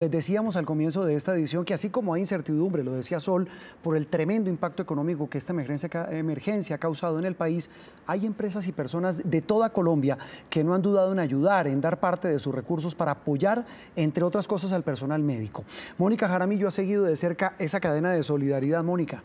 Les decíamos al comienzo de esta edición que así como hay incertidumbre, lo decía Sol, por el tremendo impacto económico que esta emergencia, ha causado en el país, hay empresas y personas de toda Colombia que no han dudado en ayudar, en dar parte de sus recursos para apoyar, entre otras cosas, al personal médico. Mónica Jaramillo ha seguido de cerca esa cadena de solidaridad, Mónica.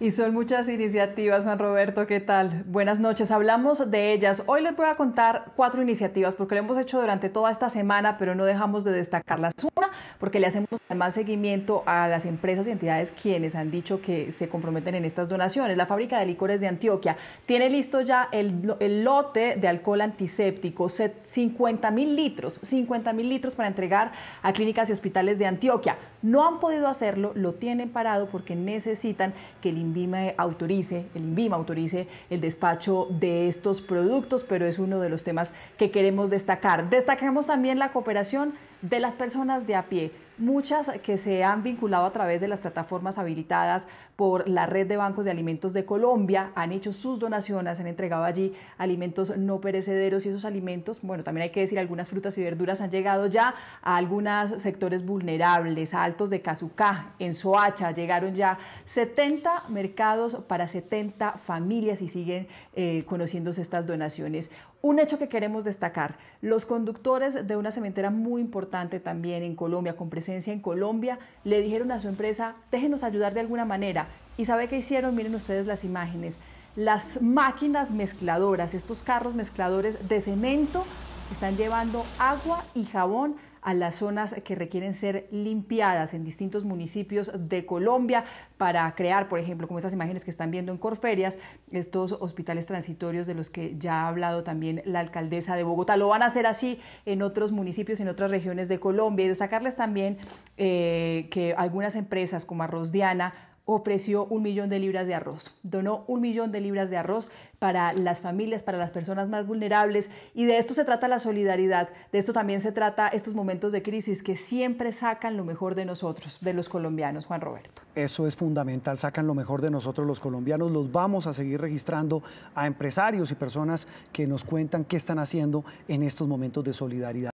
Y son muchas iniciativas, Juan Roberto, ¿qué tal? Buenas noches, hablamos de ellas. Hoy les voy a contar cuatro iniciativas porque lo hemos hecho durante toda esta semana, pero no dejamos de destacarlas. Una, porque le hacemos más seguimiento a las empresas y entidades quienes han dicho que se comprometen en estas donaciones. La fábrica de licores de Antioquia tiene listo ya el, el lote de alcohol antiséptico, 50 mil litros, 50 mil litros para entregar a clínicas y hospitales de Antioquia. No han podido hacerlo, lo tienen parado porque necesitan que el el INVIMA autorice el despacho de estos productos, pero es uno de los temas que queremos destacar. Destacamos también la cooperación de las personas de a pie muchas que se han vinculado a través de las plataformas habilitadas por la Red de Bancos de Alimentos de Colombia, han hecho sus donaciones, han entregado allí alimentos no perecederos y esos alimentos, bueno, también hay que decir, algunas frutas y verduras han llegado ya a algunos sectores vulnerables, a Altos de Cazucá, en Soacha, llegaron ya 70 mercados para 70 familias y siguen eh, conociéndose estas donaciones. Un hecho que queremos destacar, los conductores de una cementera muy importante también en Colombia, con en Colombia, le dijeron a su empresa, déjenos ayudar de alguna manera. ¿Y sabe qué hicieron? Miren ustedes las imágenes. Las máquinas mezcladoras, estos carros mezcladores de cemento, están llevando agua y jabón a las zonas que requieren ser limpiadas en distintos municipios de Colombia para crear, por ejemplo, como estas imágenes que están viendo en Corferias, estos hospitales transitorios de los que ya ha hablado también la alcaldesa de Bogotá. Lo van a hacer así en otros municipios, en otras regiones de Colombia y destacarles también eh, que algunas empresas como Arroz Diana ofreció un millón de libras de arroz, donó un millón de libras de arroz para las familias, para las personas más vulnerables y de esto se trata la solidaridad, de esto también se trata estos momentos de crisis que siempre sacan lo mejor de nosotros, de los colombianos, Juan Roberto. Eso es fundamental, sacan lo mejor de nosotros los colombianos, los vamos a seguir registrando a empresarios y personas que nos cuentan qué están haciendo en estos momentos de solidaridad.